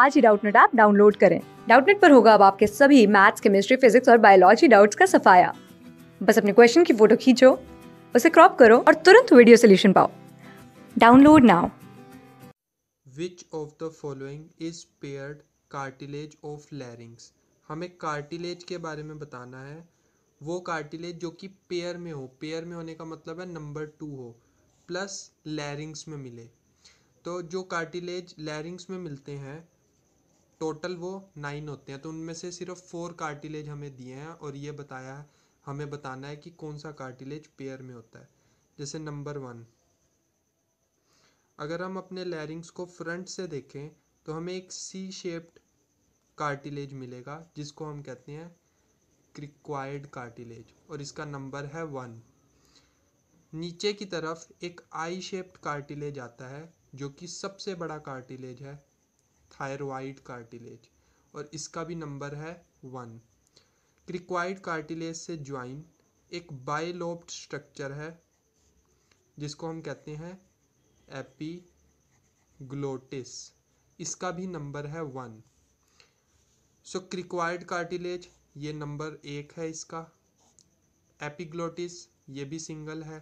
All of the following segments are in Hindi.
आज ही डाउटनेट ऐप डाउनलोड करें डाउटनेट पर होगा अब आपके सभी मैथ्स केमिस्ट्री फिजिक्स और बायोलॉजी डाउट्स का सफाया बस अपने क्वेश्चन की फोटो खींचो उसे क्रॉप करो और तुरंत वीडियो सोल्यूशन पाओ download now which of the following is paired cartilage of larynx हमें कार्टिलेज के बारे में बताना है वो कार्टिलेज जो कि पेयर में हो पेयर में होने का मतलब है नंबर टू हो प्लस लैरिंग्स में मिले तो जो कार्टिलेज लैरिंग्स में मिलते हैं टोटल वो नाइन होते हैं तो उनमें से सिर्फ फोर कार्टिलेज हमें दिए हैं और ये बताया हमें बताना है कि कौन सा कार्टिलेज पेयर में होता है जैसे नंबर वन अगर हम अपने लैरिंग्स को फ्रंट से देखें तो हमें एक सी शेप्ड कार्टिलेज मिलेगा जिसको हम कहते हैं क्रिक्वायर्ड कार्टिलेज और इसका नंबर है वन नीचे की तरफ एक आई शेप्ड कार्टिलेज आता है जो कि सबसे बड़ा कार्टिलेज है थायरॉइड कार्टिलेज और इसका भी नंबर है वन क्रिक्वाइड कार्टिलेज से ज्वाइन एक बाइलोब्ड स्ट्रक्चर है जिसको हम कहते हैं एपी ग्लोटिस इसका भी नंबर है वन सो क्रिक्वाइड कार्टिलेज ये नंबर एक है इसका एपिग्लोटिस ये भी सिंगल है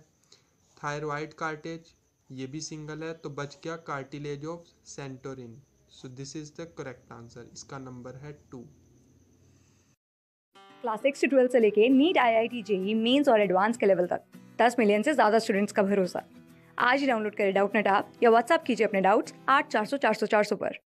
थायरॉइड कार्टेज ये भी सिंगल है तो बच गया cartilage of Santorini so this is the correct answer इसका नंबर है two class six to twelfth से लेके NEET I I T JEE mains और एडवांस के लेवल तक दस मिलियन से ज़्यादा स्टूडेंट्स का भरोसा आज ही डाउनलोड करें डाउट नेट ऐप या व्हाट्सअप कीजिए अपने डाउट्स आठ चार सौ चार सौ चार सौ पर